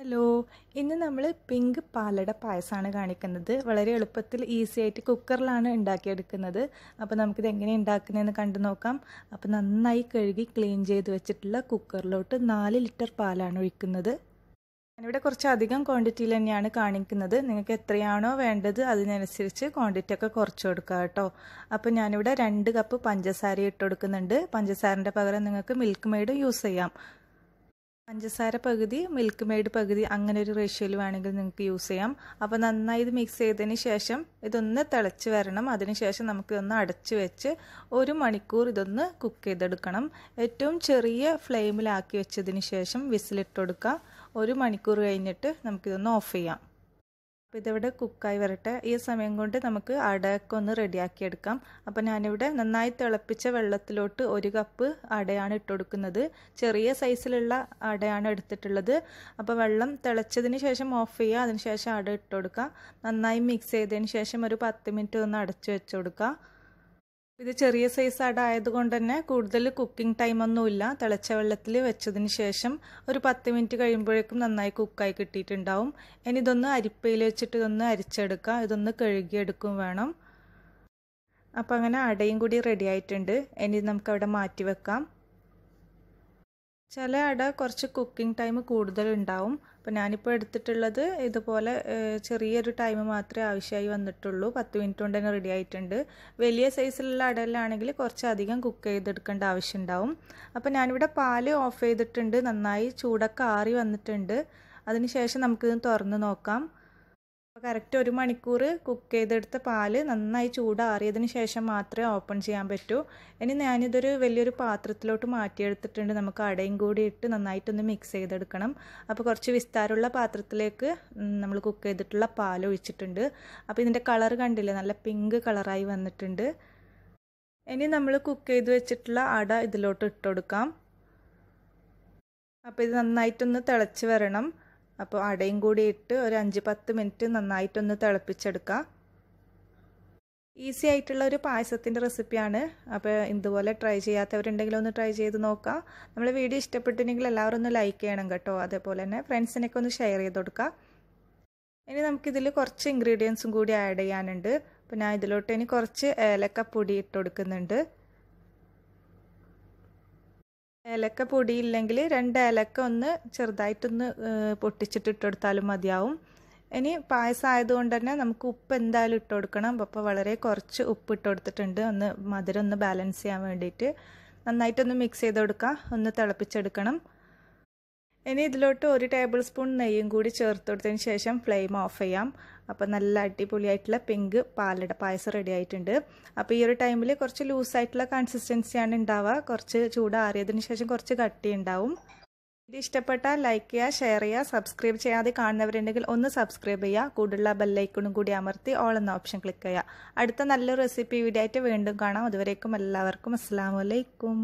hello ഇന്ന് നമ്മൾ pink പാലട പായസമാണ് കാണിക്കുന്നത് വളരെ എളുപ്പത്തിൽ ഈസി ആയിട്ട് കുക്കറിലാണ് ഉണ്ടാക്കിയെടുക്കുന്നത് അപ്പോൾ നമുക്കിത് എങ്ങനെ ഉണ്ടാക്കുന്നതെന്ന് കണ്ടു നോക്കാം അപ്പോൾ നന്നായി കഴുകി ക്ലീൻ ചെയ്ത് വെച്ചിട്ടുള്ള കുക്കറിലോട്ട് നാല് ലിറ്റർ പാലാണ് ഒഴിക്കുന്നത് ഞാനിവിടെ കുറച്ച് അധികം ക്വാണ്ടിറ്റിയിൽ തന്നെയാണ് കാണിക്കുന്നത് നിങ്ങൾക്ക് എത്രയാണോ വേണ്ടത് അതിനനുസരിച്ച് ക്വാണ്ടിറ്റി ഒക്കെ കുറച്ച് കൊടുക്കുക കേട്ടോ അപ്പോൾ ഞാനിവിടെ രണ്ട് കപ്പ് പഞ്ചസാര ഇട്ട് കൊടുക്കുന്നുണ്ട് പഞ്ചസാരൻ്റെ പകരം നിങ്ങൾക്ക് മിൽക്ക് മെയ്ഡ് യൂസ് ചെയ്യാം പഞ്ചസാര പകുതി മിൽക്ക് മെയ്ഡ് പകുതി അങ്ങനെ ഒരു റേഷ്യോയിൽ വേണമെങ്കിൽ നിങ്ങൾക്ക് യൂസ് ചെയ്യാം അപ്പോൾ നന്നായി ഇത് മിക്സ് ചെയ്തതിന് ശേഷം ഇതൊന്ന് തിളച്ച് വരണം അതിനുശേഷം നമുക്ക് ഇതൊന്ന് അടച്ച് വെച്ച് ഒരു മണിക്കൂർ ഇതൊന്ന് കുക്ക് ചെയ്തെടുക്കണം ഏറ്റവും ചെറിയ ഫ്ലെയിമിലാക്കി വെച്ചതിന് ശേഷം വിസിലിട്ട് കൊടുക്കുക ഒരു മണിക്കൂർ കഴിഞ്ഞിട്ട് നമുക്കിതൊന്ന് ഓഫ് ചെയ്യാം അപ്പോൾ ഇതിവിടെ കുക്കായി വരട്ടെ ഈ സമയം കൊണ്ട് നമുക്ക് അടയൊക്കെ ഒന്ന് റെഡിയാക്കിയെടുക്കാം അപ്പോൾ ഞാനിവിടെ നന്നായി തിളപ്പിച്ച വെള്ളത്തിലോട്ട് ഒരു കപ്പ് അടയാണ് ഇട്ടുകൊടുക്കുന്നത് ചെറിയ സൈസിലുള്ള അടയാണ് എടുത്തിട്ടുള്ളത് അപ്പോൾ വെള്ളം തിളച്ചതിന് ശേഷം ഓഫ് ചെയ്യുക അതിന് ശേഷം അട ഇട്ടുകൊടുക്കാം നന്നായി മിക്സ് ചെയ്തതിന് ശേഷം ഒരു പത്ത് മിനിറ്റ് ഒന്ന് അടച്ചു വെച്ചു കൊടുക്കുക ഇത് ചെറിയ സൈസ് അട ആയതുകൊണ്ട് തന്നെ കൂടുതൽ കുക്കിംഗ് ടൈമൊന്നുമില്ല തിളച്ച വെള്ളത്തിൽ വെച്ചതിന് ശേഷം ഒരു പത്ത് മിനിറ്റ് കഴിയുമ്പോഴേക്കും നന്നായി കുക്കായി കിട്ടിയിട്ടുണ്ടാവും ഇനി ഇതൊന്ന് അരിപ്പയിൽ വെച്ചിട്ട് ഇതൊന്ന് അരിച്ചെടുക്കുക ഇതൊന്ന് കഴുകിയെടുക്കും വേണം അപ്പം അങ്ങനെ അടയും കൂടി റെഡി ആയിട്ടുണ്ട് ഇനി നമുക്കവിടെ മാറ്റി വെക്കാം ചില അട കുറച്ച് കുക്കിംഗ് ടൈം കൂടുതലുണ്ടാവും അപ്പോൾ ഞാനിപ്പോൾ എടുത്തിട്ടുള്ളത് ഇതുപോലെ ചെറിയൊരു ടൈം മാത്രമേ ആവശ്യമായി വന്നിട്ടുള്ളൂ പത്ത് മിനിറ്റ് കൊണ്ട് തന്നെ റെഡി ആയിട്ടുണ്ട് വലിയ സൈസിലുള്ള അടയിലാണെങ്കിൽ കുറച്ചധികം കുക്ക് ചെയ്തെടുക്കേണ്ട ആവശ്യമുണ്ടാവും അപ്പോൾ ഞാനിവിടെ പാല് ഓഫ് ചെയ്തിട്ടുണ്ട് നന്നായി ചൂടൊക്കെ ആറി വന്നിട്ടുണ്ട് അതിനുശേഷം നമുക്കിത് തുറന്ന് നോക്കാം അപ്പോൾ കറക്റ്റ് ഒരു മണിക്കൂർ കുക്ക് ചെയ്തെടുത്ത പാൽ നന്നായി ചൂടാറിയതിന് ശേഷം മാത്രമേ ഓപ്പൺ ചെയ്യാൻ പറ്റൂ ഇനി ഞാനിതൊരു വലിയൊരു പാത്രത്തിലോട്ട് മാറ്റിയെടുത്തിട്ടുണ്ട് നമുക്ക് അടയും കൂടി ഇട്ട് നന്നായിട്ടൊന്ന് മിക്സ് ചെയ്തെടുക്കണം അപ്പോൾ കുറച്ച് വിസ്താരമുള്ള പാത്രത്തിലേക്ക് നമ്മൾ കുക്ക് ചെയ്തിട്ടുള്ള പാൽ ഒഴിച്ചിട്ടുണ്ട് അപ്പോൾ ഇതിൻ്റെ കളർ കണ്ടില്ലേ നല്ല പിങ്ക് കളറായി വന്നിട്ടുണ്ട് ഇനി നമ്മൾ കുക്ക് ചെയ്ത് വെച്ചിട്ടുള്ള അട ഇതിലോട്ട് ഇട്ട് കൊടുക്കാം അപ്പോൾ ഇത് നന്നായിട്ടൊന്ന് തിളച്ച് വരണം അപ്പോൾ അടയും കൂടി ഇട്ട് ഒരു അഞ്ച് പത്ത് മിനിറ്റ് നന്നായിട്ടൊന്ന് തിളപ്പിച്ചെടുക്കാം ഈസി ആയിട്ടുള്ള ഒരു പായസത്തിൻ്റെ റെസിപ്പിയാണ് അപ്പോൾ ഇതുപോലെ ട്രൈ ചെയ്യാത്തവരുണ്ടെങ്കിലും ഒന്ന് ട്രൈ ചെയ്ത് നോക്കാം നമ്മൾ വീഡിയോ ഇഷ്ടപ്പെട്ടിട്ടുണ്ടെങ്കിൽ എല്ലാവരും ഒന്ന് ലൈക്ക് ചെയ്യണം കേട്ടോ അതേപോലെ തന്നെ ഫ്രണ്ട്സിനൊക്കെ ഒന്ന് ഷെയർ ചെയ്ത് കൊടുക്കുക ഇനി നമുക്കിതിൽ കുറച്ച് ഇൻഗ്രീഡിയൻസും കൂടി ആഡ് ചെയ്യാനുണ്ട് അപ്പോൾ ഞാൻ ഇതിലോട്ട് ഇനി കുറച്ച് ഏലക്കപ്പൊടി ഇട്ട് കൊടുക്കുന്നുണ്ട് ഏലക്ക പൊടിയില്ലെങ്കിൽ രണ്ട് ഏലക്ക ഒന്ന് ചെറുതായിട്ടൊന്ന് പൊട്ടിച്ചിട്ട് ഇട്ടുകൊടുത്താലും മതിയാവും ഇനി പായസം ആയതുകൊണ്ട് തന്നെ നമുക്ക് ഉപ്പ് എന്തായാലും ഇട്ട് കൊടുക്കണം അപ്പോൾ വളരെ കുറച്ച് ഉപ്പ് ഇട്ട് കൊടുത്തിട്ടുണ്ട് ഒന്ന് മധുരം ഒന്ന് ബാലൻസ് ചെയ്യാൻ വേണ്ടിയിട്ട് നന്നായിട്ടൊന്ന് മിക്സ് ചെയ്ത് കൊടുക്കുക ഒന്ന് തിളപ്പിച്ചെടുക്കണം ഇനി ഇതിലോട്ട് ഒരു ടേബിൾ സ്പൂൺ നെയ്യും കൂടി ചേർത്ത് കൊടുത്തതിന് ശേഷം ഫ്ലെയിം ഓഫ് ചെയ്യാം അപ്പോൾ നല്ല അടിപൊളിയായിട്ടുള്ള പിങ്ക് പാലട പായസം റെഡി ആയിട്ടുണ്ട് അപ്പോൾ ഈ ഒരു ടൈമിൽ കുറച്ച് ലൂസായിട്ടുള്ള കൺസിസ്റ്റൻസിയാണ് ഉണ്ടാവുക കുറച്ച് ചൂടാറിയതിന് ശേഷം കുറച്ച് കട്ടി ഉണ്ടാവും ഇത് ഇഷ്ടപ്പെട്ടാൽ ലൈക്ക് ചെയ്യുക ഷെയർ ചെയ്യുക സബ്സ്ക്രൈബ് ചെയ്യാതെ കാണുന്നവരുണ്ടെങ്കിൽ ഒന്ന് സബ്സ്ക്രൈബ് ചെയ്യുക കൂടുതലുള്ള ബെല്ലൈക്കണും കൂടി അമർത്തി ഓൾ എന്ന ഓപ്ഷൻ ക്ലിക്ക് ചെയ്യുക അടുത്ത നല്ലൊരു റെസിപ്പി വീഡിയോ ആയിട്ട് വീണ്ടും കാണാം അതുവരേക്കും എല്ലാവർക്കും അസ്സാം വലൈക്കും